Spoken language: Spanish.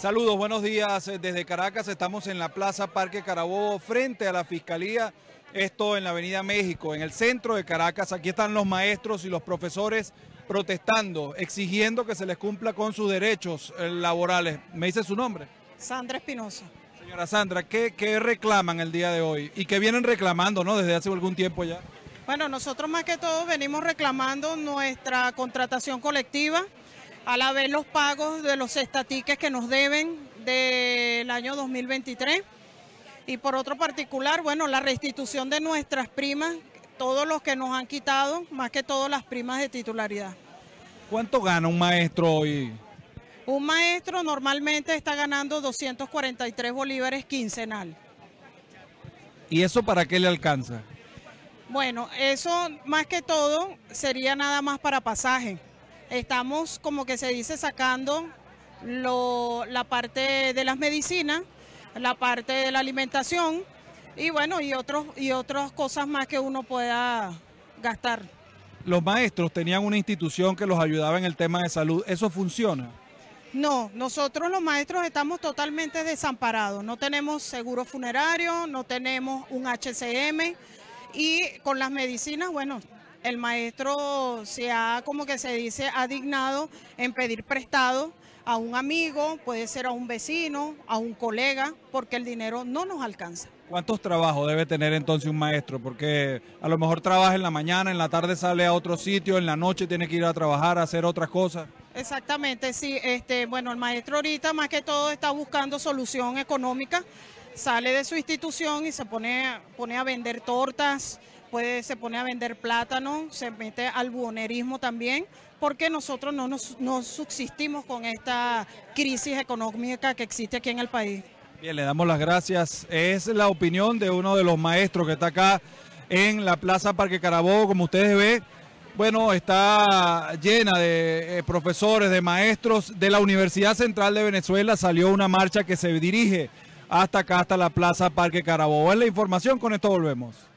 Saludos, buenos días eh, desde Caracas. Estamos en la Plaza Parque Carabobo frente a la Fiscalía. Esto en la Avenida México, en el centro de Caracas. Aquí están los maestros y los profesores protestando, exigiendo que se les cumpla con sus derechos eh, laborales. ¿Me dice su nombre? Sandra Espinosa. Señora Sandra, ¿qué, reclaman el día de hoy? Y qué vienen reclamando, ¿no? Desde hace algún tiempo ya. Bueno, nosotros más que todo venimos reclamando nuestra contratación colectiva a la vez los pagos de los estatiques que nos deben del año 2023 y por otro particular, bueno, la restitución de nuestras primas, todos los que nos han quitado, más que todo las primas de titularidad. ¿Cuánto gana un maestro hoy? Un maestro normalmente está ganando 243 bolívares quincenal. ¿Y eso para qué le alcanza? Bueno, eso más que todo sería nada más para pasaje Estamos, como que se dice, sacando la parte de las medicinas, la parte de la alimentación y bueno, y, otros, y otras cosas más que uno pueda gastar. Los maestros tenían una institución que los ayudaba en el tema de salud. ¿Eso funciona? No, nosotros los maestros estamos totalmente desamparados. No tenemos seguro funerario, no tenemos un HCM y con las medicinas, bueno, el maestro se ha, como que se dice, adignado dignado en pedir prestado a un amigo, puede ser a un vecino, a un colega, porque el dinero no nos alcanza. ¿Cuántos trabajos debe tener entonces un maestro? Porque a lo mejor trabaja en la mañana, en la tarde sale a otro sitio, en la noche tiene que ir a trabajar, a hacer otras cosas. Exactamente, sí. Este, bueno, el maestro ahorita más que todo está buscando solución económica. Sale de su institución y se pone, pone a vender tortas, se pone a vender plátano, se mete al buonerismo también, porque nosotros no, nos, no subsistimos con esta crisis económica que existe aquí en el país. Bien, le damos las gracias. Es la opinión de uno de los maestros que está acá en la Plaza Parque Carabobo, como ustedes ven. Bueno, está llena de eh, profesores, de maestros de la Universidad Central de Venezuela. Salió una marcha que se dirige hasta acá, hasta la Plaza Parque Carabobo. Es la información, con esto volvemos.